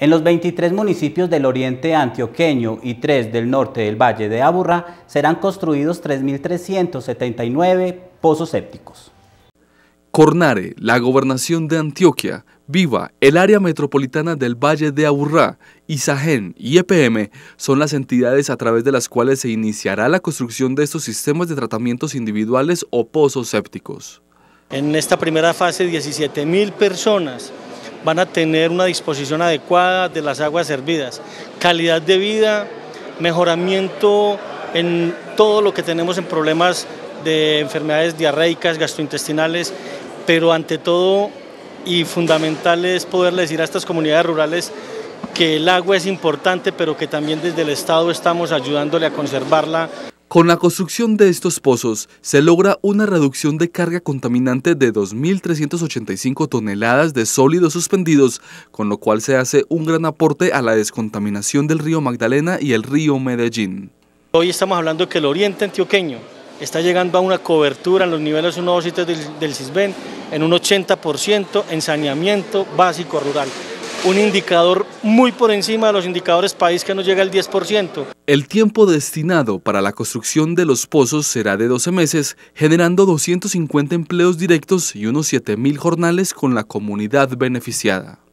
En los 23 municipios del oriente antioqueño y 3 del norte del Valle de Aburrá serán construidos 3.379 pozos sépticos. Cornare, la gobernación de Antioquia, Viva, el área metropolitana del Valle de Aburrá, Isagen y EPM son las entidades a través de las cuales se iniciará la construcción de estos sistemas de tratamientos individuales o pozos sépticos. En esta primera fase, 17.000 personas van a tener una disposición adecuada de las aguas servidas, calidad de vida, mejoramiento en todo lo que tenemos en problemas de enfermedades diarreicas, gastrointestinales, pero ante todo y fundamental es poderle decir a estas comunidades rurales que el agua es importante, pero que también desde el Estado estamos ayudándole a conservarla con la construcción de estos pozos se logra una reducción de carga contaminante de 2.385 toneladas de sólidos suspendidos, con lo cual se hace un gran aporte a la descontaminación del río Magdalena y el río Medellín. Hoy estamos hablando que el oriente antioqueño está llegando a una cobertura en los niveles 1, 2 del, del CISBEN en un 80% en saneamiento básico rural un indicador muy por encima de los indicadores país que nos llega al 10%. El tiempo destinado para la construcción de los pozos será de 12 meses, generando 250 empleos directos y unos 7.000 jornales con la comunidad beneficiada.